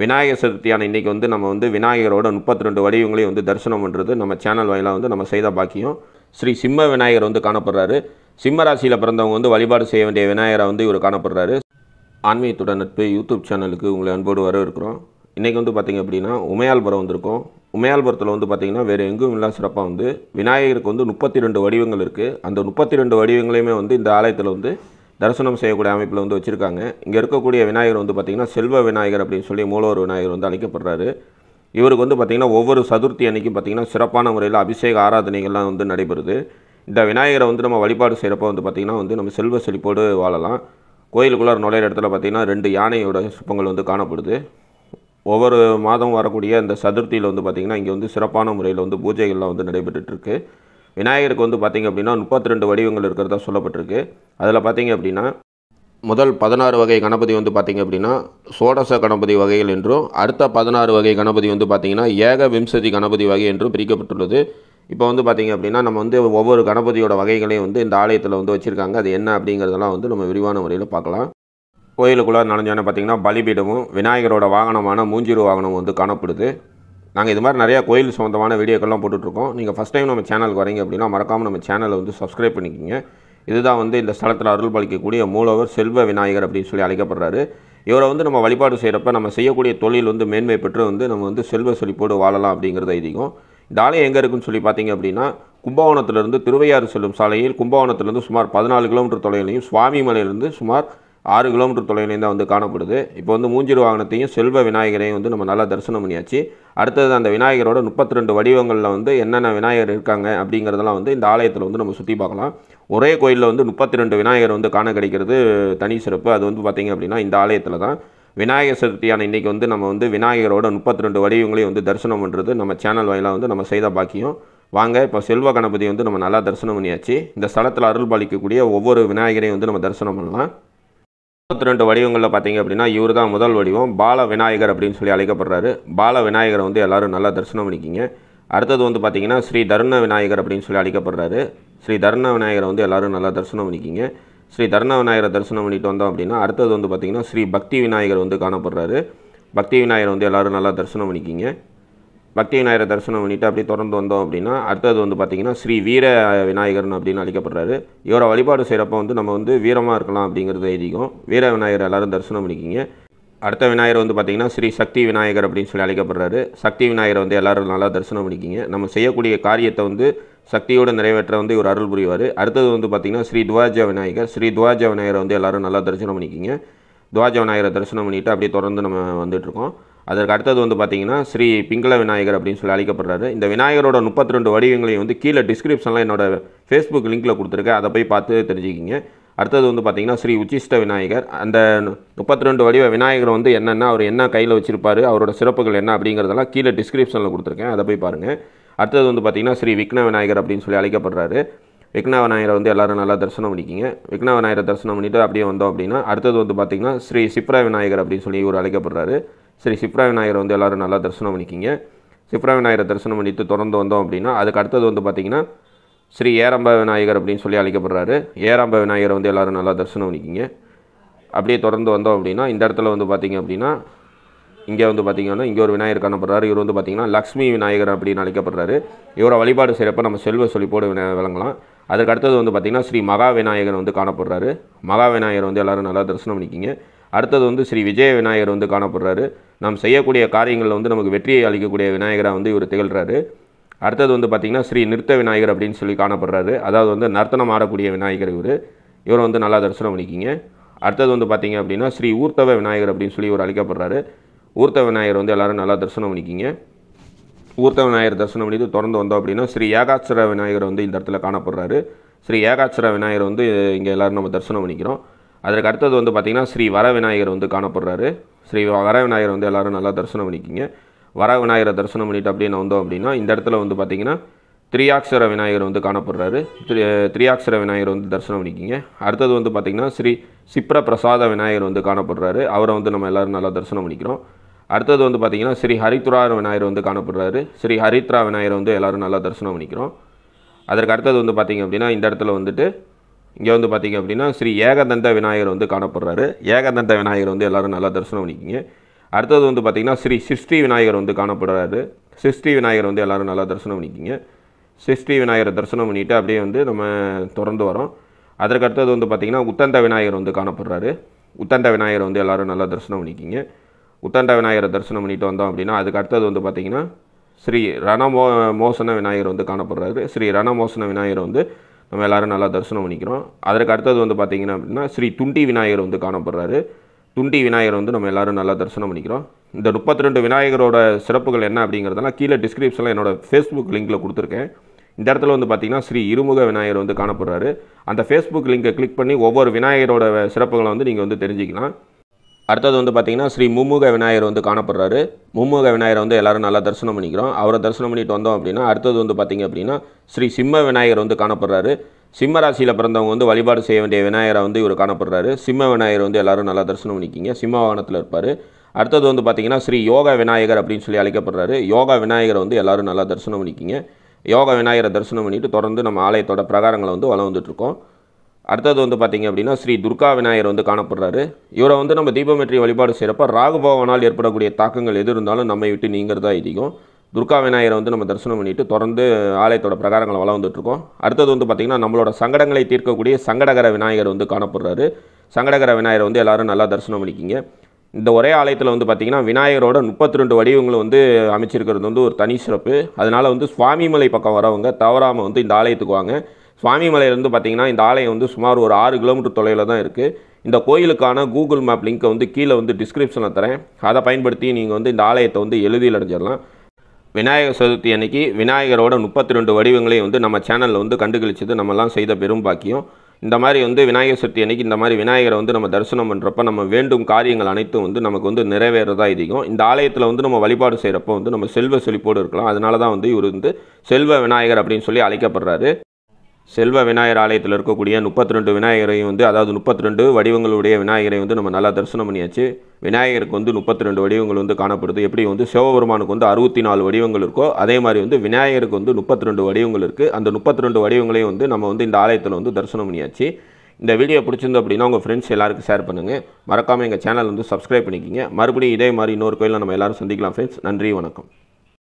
விநாயகர் சதுர்த்தியான இன்றைக்கி வந்து நம்ம வந்து விநாயகரோட முப்பத்தி ரெண்டு வடிவங்களையும் வந்து தரிசனம் பண்ணுறது நம்ம சேனல் வாயிலாக வந்து நம்ம செய்த பாக்கியம் ஸ்ரீ சிம்ம விநாயகர் வந்து காணப்படுறாரு சிம்ம ராசியில் பிறந்தவங்க வந்து வழிபாடு செய்ய வேண்டிய விநாயகரை வந்து இவர் காணப்படுறாரு ஆன்மீகத்துடன் நட்பு யூடியூப் சேனலுக்கு உங்களை அன்போடு வரவிருக்கிறோம் இன்றைக்கி வந்து பார்த்திங்க அப்படின்னா உமையால்புரம் வந்திருக்கோம் உமையால்புரத்தில் வந்து பார்த்திங்கன்னா வேறு எங்கும் இல்லை சிறப்பாக வந்து விநாயகருக்கு வந்து முப்பத்தி ரெண்டு வடிவங்கள் இருக்குது அந்த முப்பத்தி ரெண்டு வடிவங்களையுமே வந்து இந்த ஆலயத்தில் வந்து தரிசனம் செய்யக்கூடிய அமைப்பில் வந்து வச்சுருக்காங்க இங்கே இருக்கக்கூடிய விநாயகர் வந்து பார்த்திங்கன்னா செல்வ விநாயகர் அப்படின்னு சொல்லி மூலவர் விநாயகர் வந்து அழைக்கப்படுறாரு இவருக்கு வந்து பார்த்திங்கன்னா ஒவ்வொரு சதுர்த்தி அன்றைக்கும் பார்த்திங்கன்னா சிறப்பான முறையில் அபிஷேக ஆராதனைகள்லாம் வந்து நடைபெறுது இந்த விநாயகரை வந்து நம்ம வழிபாடு செய்கிறப்ப வந்து பார்த்திங்கன்னா வந்து நம்ம செல்வ செழிப்போடு வாழலாம் கோயிலுக்குள்ளார் நுழையிற இடத்துல பார்த்திங்கன்னா ரெண்டு யானையோட சிற்பங்கள் வந்து காணப்படுது ஒவ்வொரு மாதம் வரக்கூடிய அந்த சதுர்த்தியில் வந்து பார்த்திங்கன்னா இங்கே வந்து சிறப்பான முறையில் வந்து பூஜைகள்லாம் வந்து நடைபெற்றுருக்கு விநாயகருக்கு வந்து பார்த்திங்க அப்படின்னா முப்பத்தி ரெண்டு வடிவங்கள் இருக்கிறதா சொல்லப்பட்டிருக்கு அதில் பார்த்திங்க அப்படின்னா முதல் பதினாறு வகை கணபதி வந்து பார்த்திங்க அப்படின்னா சோடச கணபதி வகைகள் என்றும் அடுத்த பதினாறு வகை கணபதி வந்து பார்த்திங்கன்னா ஏக விம்சதி கணபதி வகை என்றும் பிரிக்கப்பட்டுள்ளது இப்போ வந்து பார்த்திங்க அப்படின்னா நம்ம வந்து ஒவ்வொரு கணபதியோட வகைகளையும் வந்து இந்த ஆலயத்தில் வந்து வச்சுருக்காங்க அது என்ன அப்படிங்கிறதெல்லாம் வந்து நம்ம விரிவான முறையில் பார்க்கலாம் கோயிலுக்குள்ளே நனைஞ்சோன்னே பார்த்திங்கன்னா பலிபீடமும் விநாயகரோட வாகனமான மூஞ்சிறு வாகனம் வந்து காணப்படுது நாங்கள் இது மாதிரி நிறையா கோயில் சம்மந்தமான வீடியோக்கள்லாம் போட்டுட்ருக்கோம் நீங்கள் ஃபஸ்ட் டைம் நம்ம சேனலுக்கு வரீங்க அப்படின்னா மறக்காமல் நம்ம சேனலை வந்து சப்ஸ்கிரைப் பண்ணிக்கோங்க இதுதான் வந்து இந்த ஸ்தலத்தில் அருள் பலிக்கக்கூடிய மூலவர் செல்வ விநாயகர் அப்படின்னு சொல்லி அழைக்கப்படுறாரு இவரை வந்து நம்ம வழிபாடு செய்கிறப்ப நம்ம செய்யக்கூடிய தொழில் வந்து மேன்மை பெற்று வந்து நம்ம வந்து செல்வ செழிப்போடு வாழலாம் அப்படிங்கிறது ஐதீகம் இந்த ஆலயம் எங்கே இருக்குன்னு சொல்லி பார்த்தீங்க அப்படின்னா கும்பகோணத்திலிருந்து திருவையாறு செல்லும் சாலையில் கும்பகோணத்திலிருந்து சுமார் பதினாலு கிலோமீட்டர் தொலைவிலையும் சுவாமி மலையிலிருந்து சுமார் ஆறு கிலோமீட்டர் தொலைவிலையும் தான் வந்து காணப்படுது இப்போ வந்து மூஞ்சிறு வாகனத்தையும் செல்வ விநாயகரையும் வந்து நம்ம நல்லா தரிசனம் பண்ணியாச்சு அடுத்தது அந்த விநாயகரோட முப்பத்தி ரெண்டு வடிவங்களில் வந்து என்னென்ன விநாயகர் இருக்காங்க அப்படிங்கிறதெல்லாம் வந்து இந்த ஆலயத்தில் வந்து நம்ம சுற்றி பார்க்கலாம் ஒரே கோயிலில் வந்து முப்பத்தி ரெண்டு விநாயகர் வந்து காண கிடைக்கிறது தனி சிறப்பு அது வந்து பார்த்திங்க அப்படின்னா இந்த ஆலயத்தில் தான் விநாயகர் சதுர்த்தியான இன்றைக்கி வந்து நம்ம வந்து விநாயகரோட முப்பத்தி ரெண்டு வடிவங்களையும் வந்து தரிசனம் பண்ணுறது நம்ம சேனல் வாயிலாக வந்து நம்ம செய்த பாக்கியம் வாங்க இப்போ செல்வ கணபதி வந்து நம்ம நல்லா தரிசனம் பண்ணியாச்சு இந்த ஸ்தலத்தில் அருள் பாலிக்கக்கூடிய ஒவ்வொரு விநாயகரையும் வந்து நம்ம தரிசனம் பண்ணலாம் முப்பத்தி ரெண்டு வடிவங்களில் பார்த்தீங்க அப்படின்னா இவர் தான் முதல் வடிவம் பால விநாயகர் அப்படின்னு சொல்லி அழைக்கப்படுறாரு பால விநாயகரை வந்து எல்லோரும் நல்லா தரிசனம் பண்ணிக்கிங்க அடுத்தது வந்து பார்த்திங்கன்னா ஸ்ரீ தருண விநாயகர் அப்படின்னு சொல்லி அழைக்கப்படுறாரு ஸ்ரீ தருண விநாயகரை வந்து எல்லோரும் நல்லா தரிசனம் பண்ணிக்கிங்க ஸ்ரீ தருண விநாயகரை தரிசனம் பண்ணிட்டு வந்தோம் அப்படின்னா அடுத்தது வந்து பார்த்திங்கன்னா ஸ்ரீ பக்தி விநாயகர் வந்து காணப்படுறாரு பக்தி விநாயகர் வந்து எல்லோரும் நல்லா தரிசனம் பண்ணிக்கிங்க பக்தி விநாயகர் தரிசனம் பண்ணிவிட்டு அப்படியே தொடர்ந்து வந்தோம் அப்படின்னா அடுத்தது வந்து பார்த்திங்கன்னா ஸ்ரீ வீர விநாயகர்னு அப்படின்னு அழைக்கப்படுறாரு இவரை வழிபாடு செய்கிறப்ப வந்து நம்ம வந்து வீரமாக இருக்கலாம் அப்படிங்கிறது எழுதிக்கும் வீர விநாயகர் எல்லோரும் தரிசனம் பண்ணிக்கிங்க அடுத்த விநாயகர் வந்து பார்த்திங்கன்னா ஸ்ரீ சக்தி விநாயகர் அப்படின்னு சொல்லி அழைக்கப்படுறாரு சக்தி விநாயகர் வந்து எல்லோரும் நல்லா தரிசனம் பண்ணிக்கிங்க நம்ம செய்யக்கூடிய காரியத்தை வந்து சக்தியோடு நிறைவேற்ற வந்து இவர் அருள் புரிவார் அடுத்தது வந்து பார்த்திங்கன்னா ஸ்ரீ துவாஜ விநாயகர் ஸ்ரீ துவாஜ விநாயகர் வந்து எல்லோரும் நல்லா தரிசனம் பண்ணிக்கிங்க துவாஜ விநாயகரை தரிசனம் பண்ணிவிட்டு அப்படியே தொடர்ந்து நம்ம வந்துட்டுருக்கோம் அதற்கு அடுத்தது வந்து பார்த்திங்கன்னா ஸ்ரீ பிங்கள விநாயகர் அப்படின்னு சொல்லி அழைக்கப்படுறாரு இந்த விநாயகரோட முப்பத்தி ரெண்டு வடிவங்களையும் வந்து கீழே டிஸ்கிரிப்ஷனில் என்னோடய ஃபேஸ்புக் லிங்க்கில் கொடுத்துருக்கேன் அதை போய் பார்த்து தெரிஞ்சுக்கிங்க அடுத்தது வந்து பார்த்திங்கன்னா ஸ்ரீ உச்சிஷ்ட விநாயகர் அந்த முப்பத்தி ரெண்டு வடிவ விநாயகர் வந்து என்னென்ன அவர் என்ன கையில் வச்சுருப்பார் அவரோட சிறப்புகள் என்ன அப்படிங்கிறதெல்லாம் கீழே டிஸ்கிரிப்ஷனில் கொடுத்துருக்கேன் அதை போய் பாருங்கள் அடுத்தது வந்து பார்த்திங்கன்னா ஸ்ரீ விக்ன விநாயகர் அப்படின்னு சொல்லி அழைக்கப்படுறாரு விக்னாவநாயரை வந்து எல்லோரும் நல்லா தரிசனம் பண்ணிக்கிங்க விக்னாவநாயரை தரிசனம் பண்ணிவிட்டு அப்படியே வந்தோம் அப்படின்னா அடுத்தது வந்து பார்த்திங்கன்னா ஸ்ரீ சிப்ரா விநாயகர் அப்படின்னு சொல்லி இவர் அழைக்கப்படுறாரு ஸ்ரீ சிப்ரா விநாயகரை வந்து எல்லோரும் நல்லா தரிசனம் பண்ணிக்கிங்க சிப்ரா விநாயகரை தரிசனம் பண்ணிட்டு தொடர்ந்து வந்தோம் அப்படின்னா அதுக்கு அடுத்தது வந்து பார்த்திங்கன்னா ஸ்ரீ ஏரம்ப விநாயகர் அப்படின்னு சொல்லி அழைக்கப்படுறாரு ஏராம்ப விநாயகரை வந்து எல்லோரும் நல்லா தரிசனம் பண்ணிக்கிங்க அப்படியே தொடர்ந்து வந்தோம் அப்படின்னா இந்த இடத்துல வந்து பார்த்திங்க அப்படின்னா இங்கே வந்து பார்த்திங்கன்னா இங்கே ஒரு விநாயகர் காணப்படுறாரு இவர் வந்து பார்த்திங்கன்னா லக்ஷ்மி விநாயகர் அப்படின்னு அழைக்கப்படுறாரு இவரை வழிபாடு செய்கிறப்ப நம்ம செல்வ செழிப்போடு விளங்கலாம் அதற்கு அடுத்தது வந்து பார்த்திங்கன்னா ஸ்ரீ மகா விநாயகர் வந்து காணப்படுறாரு மகா விநாயகர் வந்து எல்லோரும் நல்லா தரிசனம் பண்ணிக்கிங்க அடுத்தது வந்து ஸ்ரீ விஜய விநாயகர் வந்து காணப்படுறாரு நாம் செய்யக்கூடிய காரியங்களில் வந்து நமக்கு வெற்றியை அளிக்கக்கூடிய விநாயகராக வந்து இவர் திகழ்கிறாரு அடுத்தது வந்து பார்த்திங்கன்னா ஸ்ரீ நிறுத்த விநாயகர் அப்படின்னு சொல்லி காணப்படுறாரு அதாவது வந்து நர்த்தனம் ஆடக்கூடிய விநாயகர் இவர் இவர் வந்து நல்லா தரிசனம் பண்ணிக்கிங்க அடுத்தது வந்து பார்த்திங்க அப்படின்னா ஸ்ரீ ஊர்த்தவ விநாயகர் அப்படின்னு சொல்லி இவர் அழைக்கப்படுறாரு ஊர்த்த விநாயகர் வந்து எல்லோரும் நல்லா தரிசனம் பண்ணிக்கிங்க ஊர்த்த விநாயகர் தரிசனம் பண்ணிட்டு தொடர்ந்து வந்தோம் அப்படின்னா ஸ்ரீ ஏகாட்சர விநாயகர் வந்து இந்த இடத்துல காணப்படுறாரு ஸ்ரீ ஏகாட்சர விநாயகர் வந்து இங்கே எல்லோரும் நம்ம தரிசனம் பண்ணிக்கிறோம் அதற்கு அடுத்தது வந்து பார்த்திங்கன்னா ஸ்ரீ வர விநாயகர் வந்து காணப்படுறாரு ஸ்ரீ வர விநாயகர் வந்து எல்லோரும் நல்லா தரிசனம் பண்ணிக்கிங்க வர விநாயகரை தரிசனம் பண்ணிட்டு அப்படியே நான் வந்தோம் அப்படின்னா இந்த இடத்துல வந்து பார்த்திங்கன்னா திரியாட்சர விநாயகர் வந்து காணப்படுறாரு திரு திரியாட்சர விநாயகர் வந்து தரிசனம் பண்ணிக்கிங்க அடுத்தது வந்து பார்த்திங்கன்னா ஸ்ரீ சிப்ர பிரசாத விநாயகர் வந்து காணப்படுறாரு அவரை வந்து நம்ம எல்லோரும் நல்லா தரிசனம் பண்ணிக்கிறோம் அடுத்தது வந்து பார்த்திங்கன்னா ஸ்ரீ ஹரித்ரா விநாயகர் வந்து காணப்படுறாரு ஸ்ரீ ஹரித்ரா விநாயகர் வந்து எல்லோரும் நல்லா தரிசனம் பண்ணிக்கிறோம் அதற்கு அடுத்தது வந்து பார்த்திங்க அப்படின்னா இந்த இடத்துல வந்துட்டு இங்கே வந்து பார்த்திங்க அப்படின்னா ஸ்ரீ ஏகதந்த விநாயகர் வந்து காணப்படுறாரு ஏகதந்த விநாயகர் வந்து எல்லோரும் நல்லா தரிசனம் பண்ணிக்கிங்க அடுத்தது வந்து பார்த்திங்கன்னா ஸ்ரீ சிஷ்டி விநாயகர் வந்து காணப்படுறாரு சிஷ்டி விநாயகர் வந்து எல்லோரும் நல்லா தரிசனம் பண்ணிக்கிங்க சிஷ்டி விநாயகரை தரிசனம் பண்ணிவிட்டு அப்படியே வந்து நம்ம தொடர்ந்து வரோம் அதற்கு அடுத்தது வந்து பார்த்திங்கன்னா உத்தந்த விநாயகர் வந்து காணப்படுறாரு உத்தந்த விநாயகர் வந்து எல்லோரும் நல்லா தரிசனம் பண்ணிக்கிங்க உத்தண்ட விநாயகரை தரிசனம் பண்ணிட்டு வந்தோம் அப்படின்னா அதுக்கு அடுத்தது வந்து பார்த்திங்கன்னா ஸ்ரீ ரணமோ மோசன விநாயகர் வந்து காணப்படுறாரு ஸ்ரீ ரணமோசன விநாயகர் வந்து நம்ம எல்லோரும் நல்லா தரிசனம் பண்ணிக்கிறோம் அதற்கு அடுத்தது வந்து பார்த்திங்கன்னா அப்படின்னா ஸ்ரீ துண்டி விநாயகர் வந்து காணப்படுறாரு துண்டி விநாயகர் வந்து நம்ம எல்லோரும் நல்லா தரிசனம் பண்ணிக்கிறோம் இந்த முப்பத்தி ரெண்டு விநாயகரோட சிறப்புகள் என்ன அப்படிங்கிறதெல்லாம் கீழே டிஸ்கிரிப்ஷனில் என்னோடய ஃபேஸ்புக் லிங்கில் கொடுத்துருக்கேன் இந்த இடத்துல வந்து பார்த்திங்கன்னா ஸ்ரீ இருமுக விநாயகர் வந்து காணப்படுறாரு அந்த ஃபேஸ்புக் லிங்கை கிளிக் பண்ணி ஒவ்வொரு விநாயகரோட சிறப்புகளை வந்து நீங்கள் வந்து தெரிஞ்சுக்கலாம் அடுத்தது வந்து பார்த்திங்கன்னா ஸ்ரீ மும்முக விநாயகர் வந்து காணப்படுறாரு மும்முக விநாயகர் வந்து எல்லோரும் நல்லா தரிசனம் பண்ணிக்கிறோம் அவரை தரிசனம் பண்ணிட்டு வந்தோம் அப்படின்னா அடுத்தது வந்து பார்த்திங்க அப்படின்னா ஸ்ரீ சிம்ம விநாயகர் வந்து காணப்படுறாரு சிம்ம ராசியில் பிறந்தவங்க வந்து வழிபாடு செய்ய வேண்டிய விநாயகரை வந்து இவர் காணப்படுறாரு சிம்ம விநாயகர் வந்து எல்லோரும் நல்லா தரிசனம் பண்ணிக்கிங்க சிம்ம வாகனத்தில் இருப்பார் அடுத்தது வந்து பார்த்திங்கன்னா ஸ்ரீ யோகா விநாயகர் அப்படின்னு சொல்லி அழைக்கப்படுறாரு யோகா விநாயகரை வந்து எல்லோரும் நல்லா தரிசனம் பண்ணிக்கிங்க யோகா விநாயகரை தரிசனம் பண்ணிவிட்டு தொடர்ந்து நம்ம ஆலயத்தோட பிரகாரங்களை வந்து வளம் வந்துட்டுருக்கோம் அடுத்தது வந்து பார்த்திங்க அப்படின்னா ஸ்ரீ துர்கா விநாயகர் வந்து காணப்படுறாரு இவரை வந்து நம்ம தீபமெற்றி வழிபாடு செய்கிறப்ப ராகுபவனால் ஏற்படக்கூடிய தாக்கங்கள் எது இருந்தாலும் நம்மை விட்டு நீங்கிறதா இதிகம் துர்கா விநாயகரை வந்து நம்ம தரிசனம் பண்ணிவிட்டு தொடர்ந்து ஆலயத்தோட பிரகாரங்களை வளம் வந்துட்டுருக்கோம் அடுத்தது வந்து பார்த்திங்கன்னா நம்மளோட சங்கடங்களை தீர்க்கக்கூடிய சங்கடகர விநாயகர் வந்து காணப்படுறாரு சங்கடகர விநாயகர் வந்து எல்லோரும் நல்லா தரிசனம் பண்ணிக்கிங்க இந்த ஒரே ஆலயத்தில் வந்து பார்த்திங்கன்னா விநாயகரோட முப்பத்தி ரெண்டு வடிவங்களும் வந்து அமைச்சிருக்கிறது வந்து ஒரு தனி சிறப்பு அதனால் வந்து சுவாமிமலை பக்கம் வரவங்க தவறாமல் வந்து இந்த ஆலயத்துக்கு வாங்க சுவாமிமலையிலேருந்து பார்த்திங்கன்னா இந்த ஆலயம் வந்து சுமார் ஒரு ஆறு கிலோமீட்டர் தொலைவில் தான் இருக்குது இந்த கோயிலுக்கான கூகுள் மேப் லிங்க்கை வந்து கீழே வந்து டிஸ்கிரிப்ஷனில் தரேன் அதை பயன்படுத்தி நீங்கள் வந்து இந்த ஆலயத்தை வந்து எழுதியில் அடைஞ்சிடலாம் விநாயகர் சதுர்த்தி அன்னைக்கு விநாயகரோட முப்பத்தி ரெண்டு வடிவங்களையும் வந்து நம்ம சேனலில் வந்து கண்டுகளிச்சது நம்மலாம் செய்த பெரும் பாக்கியம் இந்த மாதிரி வந்து விநாயகர் சதுர்த்தி அன்னைக்கு இந்த மாதிரி விநாயகரை வந்து நம்ம தரிசனம் பண்ணுறப்ப நம்ம வேண்டும் காரியங்கள் அனைத்தும் வந்து நமக்கு வந்து நிறைவேறதாக இதிகம் இந்த ஆலயத்தில் வந்து நம்ம வழிபாடு செய்கிறப்ப வந்து நம்ம செல்வ செழிப்போடு இருக்கலாம் அதனால தான் வந்து இவர் வந்து செல்வ விநாயகர் அப்படின்னு சொல்லி அழைக்கப்படுறாரு செல்வ விநாயகர் ஆலயத்தில் இருக்கக்கூடிய முப்பத்தி ரெண்டு விநாயகரையும் வந்து அதாவது முப்பத்தி ரெண்டு வடிவங்களுடைய விநாயகரை வந்து நம்ம நல்லா தரிசனம் பண்ணியாச்சு விநாயகருக்கு வந்து முப்பத்தி ரெண்டு வடிவங்கள் வந்து காணப்படுது எப்படி வந்து சிவபெருமானுக்கு வந்து அறுபத்தி நாலு வடிவங்கள் இருக்கோ அதே மாதிரி வந்து விநாயகருக்கு வந்து முப்பத்தி ரெண்டு வடிவங்கள் இருக்குது அந்த முப்பத்தி ரெண்டு வடிவங்களையும் வந்து நம்ம வந்து இந்த ஆலயத்தில் வந்து தரிசனம் பண்ணியாச்சு இந்த வீடியோ பிடிச்சிருந்து அப்படின்னா உங்கள் ஃப்ரெண்ட்ஸ் எல்லாருக்கும் ஷேர் பண்ணுங்கள் மறக்காமல் எங்கள் சேனல் வந்து சப்ஸ்கிரைப் பண்ணிக்கிங்க மறுபடியும் இதே மாதிரி இன்னொரு கோயிலில் நம்ம எல்லோரும் சந்திக்கலாம் ஃப்ரெண்ட்ஸ் நன்றி வணக்கம்